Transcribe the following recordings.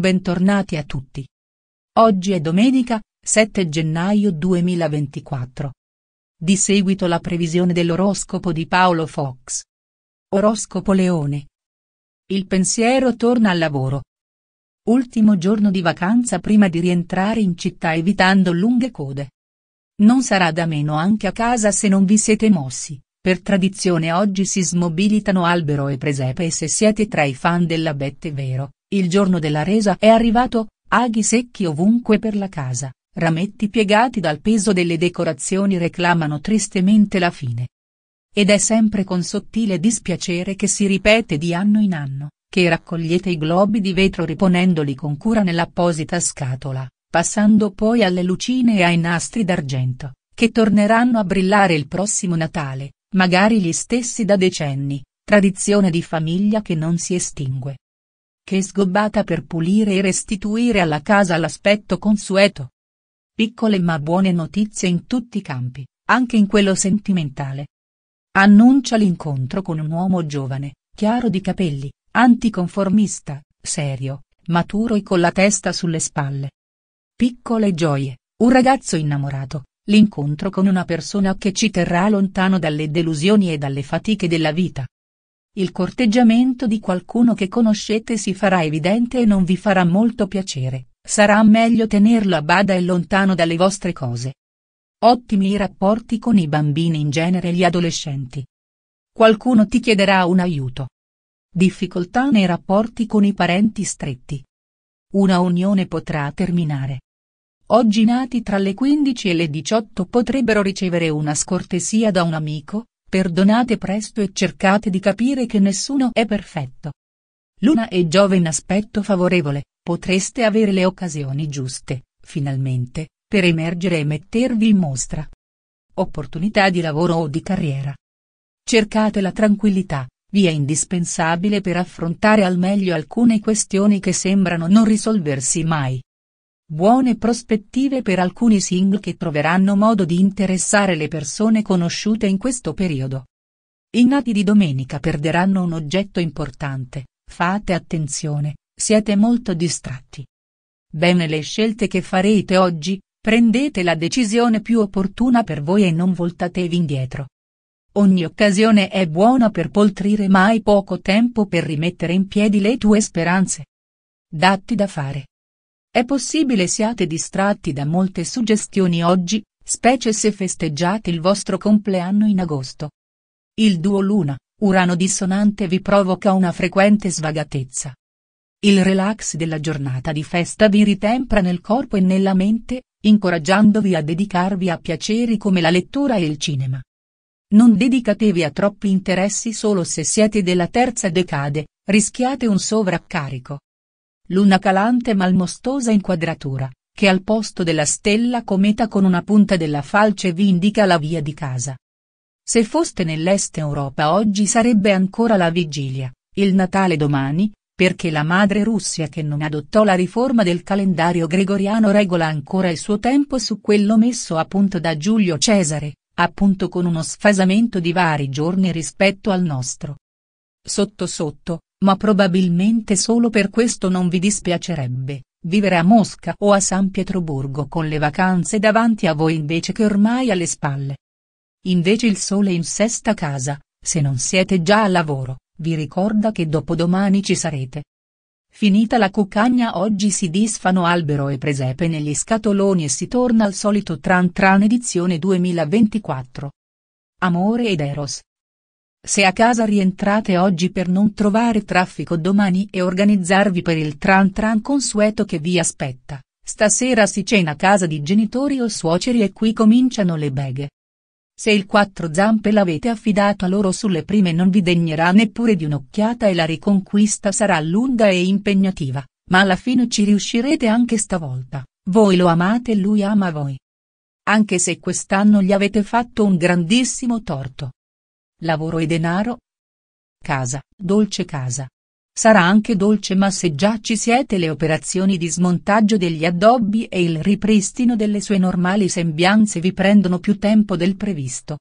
Bentornati a tutti. Oggi è domenica, 7 gennaio 2024. Di seguito la previsione dell'oroscopo di Paolo Fox. Oroscopo Leone. Il pensiero torna al lavoro. Ultimo giorno di vacanza prima di rientrare in città evitando lunghe code. Non sarà da meno anche a casa se non vi siete mossi, per tradizione oggi si smobilitano albero e presepe e se siete tra i fan della Bette Vero, il giorno della resa è arrivato, aghi secchi ovunque per la casa, rametti piegati dal peso delle decorazioni reclamano tristemente la fine. Ed è sempre con sottile dispiacere che si ripete di anno in anno, che raccogliete i globi di vetro riponendoli con cura nell'apposita scatola, passando poi alle lucine e ai nastri d'argento, che torneranno a brillare il prossimo Natale, magari gli stessi da decenni, tradizione di famiglia che non si estingue che sgobbata per pulire e restituire alla casa l'aspetto consueto. Piccole ma buone notizie in tutti i campi, anche in quello sentimentale. Annuncia l'incontro con un uomo giovane, chiaro di capelli, anticonformista, serio, maturo e con la testa sulle spalle. Piccole gioie, un ragazzo innamorato, l'incontro con una persona che ci terrà lontano dalle delusioni e dalle fatiche della vita. Il corteggiamento di qualcuno che conoscete si farà evidente e non vi farà molto piacere, sarà meglio tenerlo a bada e lontano dalle vostre cose. Ottimi i rapporti con i bambini in genere e gli adolescenti. Qualcuno ti chiederà un aiuto. Difficoltà nei rapporti con i parenti stretti. Una unione potrà terminare. Oggi nati tra le 15 e le 18 potrebbero ricevere una scortesia da un amico, perdonate presto e cercate di capire che nessuno è perfetto. Luna e Giove in aspetto favorevole, potreste avere le occasioni giuste, finalmente, per emergere e mettervi in mostra. Opportunità di lavoro o di carriera. Cercate la tranquillità, vi è indispensabile per affrontare al meglio alcune questioni che sembrano non risolversi mai. Buone prospettive per alcuni single che troveranno modo di interessare le persone conosciute in questo periodo. I nati di domenica perderanno un oggetto importante, fate attenzione, siete molto distratti. Bene le scelte che farete oggi, prendete la decisione più opportuna per voi e non voltatevi indietro. Ogni occasione è buona per poltrire ma hai poco tempo per rimettere in piedi le tue speranze. Datti da fare. È possibile siate distratti da molte suggestioni oggi, specie se festeggiate il vostro compleanno in agosto. Il duo Luna, Urano dissonante vi provoca una frequente svagatezza. Il relax della giornata di festa vi ritempra nel corpo e nella mente, incoraggiandovi a dedicarvi a piaceri come la lettura e il cinema. Non dedicatevi a troppi interessi solo se siete della terza decade, rischiate un sovraccarico. Luna calante malmostosa inquadratura, che al posto della stella cometa con una punta della falce vi indica la via di casa. Se foste nell'est Europa oggi sarebbe ancora la vigilia, il Natale domani, perché la madre Russia che non adottò la riforma del calendario gregoriano regola ancora il suo tempo su quello messo a punto da Giulio Cesare, appunto con uno sfasamento di vari giorni rispetto al nostro. Sotto sotto, ma probabilmente solo per questo non vi dispiacerebbe, vivere a Mosca o a San Pietroburgo con le vacanze davanti a voi invece che ormai alle spalle. Invece il sole in sesta casa, se non siete già a lavoro, vi ricorda che dopodomani ci sarete. Finita la cuccagna oggi si disfano albero e presepe negli scatoloni e si torna al solito Tran Tran edizione 2024. Amore ed Eros, se a casa rientrate oggi per non trovare traffico domani e organizzarvi per il tran tran consueto che vi aspetta, stasera si cena a casa di genitori o suoceri e qui cominciano le beghe. Se il quattro zampe l'avete affidato a loro sulle prime non vi degnerà neppure di un'occhiata e la riconquista sarà lunga e impegnativa, ma alla fine ci riuscirete anche stavolta, voi lo amate e lui ama voi. Anche se quest'anno gli avete fatto un grandissimo torto lavoro e denaro? Casa, dolce casa. Sarà anche dolce ma se già ci siete le operazioni di smontaggio degli addobbi e il ripristino delle sue normali sembianze vi prendono più tempo del previsto.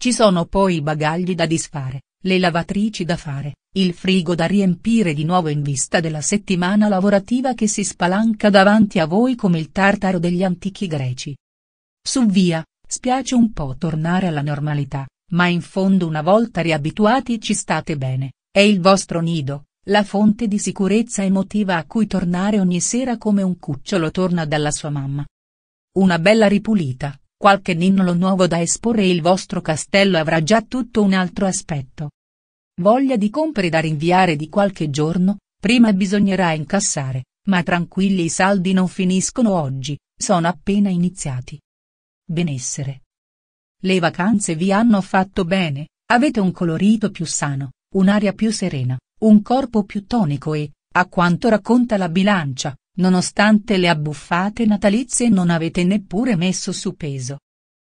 Ci sono poi i bagagli da disfare, le lavatrici da fare, il frigo da riempire di nuovo in vista della settimana lavorativa che si spalanca davanti a voi come il tartaro degli antichi greci. Su via, spiace un po' tornare alla normalità, ma in fondo una volta riabituati ci state bene, è il vostro nido, la fonte di sicurezza emotiva a cui tornare ogni sera come un cucciolo torna dalla sua mamma. Una bella ripulita, qualche ninnolo nuovo da esporre e il vostro castello avrà già tutto un altro aspetto. Voglia di compere da rinviare di qualche giorno, prima bisognerà incassare, ma tranquilli i saldi non finiscono oggi, sono appena iniziati. Benessere le vacanze vi hanno fatto bene, avete un colorito più sano, un'aria più serena, un corpo più tonico e, a quanto racconta la bilancia, nonostante le abbuffate natalizie non avete neppure messo su peso.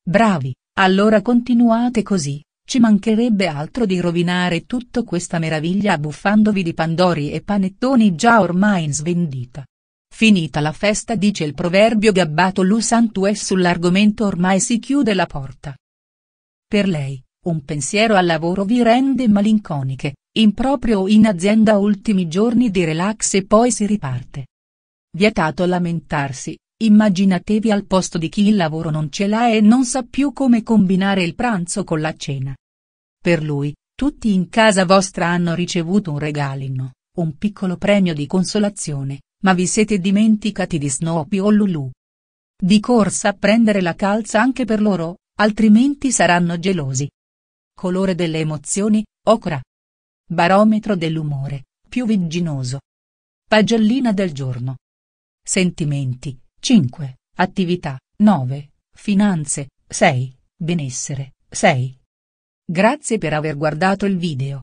Bravi, allora continuate così, ci mancherebbe altro di rovinare tutta questa meraviglia abbuffandovi di pandori e panettoni già ormai in svendita. Finita la festa dice il proverbio gabbato lu santu e sull'argomento ormai si chiude la porta. Per lei, un pensiero al lavoro vi rende malinconiche, improprio o in azienda ultimi giorni di relax e poi si riparte. Vietato lamentarsi, immaginatevi al posto di chi il lavoro non ce l'ha e non sa più come combinare il pranzo con la cena. Per lui, tutti in casa vostra hanno ricevuto un regalino, un piccolo premio di consolazione, ma vi siete dimenticati di Snoopy o Lulu? Di corsa a prendere la calza anche per loro, altrimenti saranno gelosi. Colore delle emozioni, ocra. Barometro dell'umore, più vigginoso. Pagellina del giorno. Sentimenti, 5, attività, 9, finanze, 6, benessere, 6. Grazie per aver guardato il video.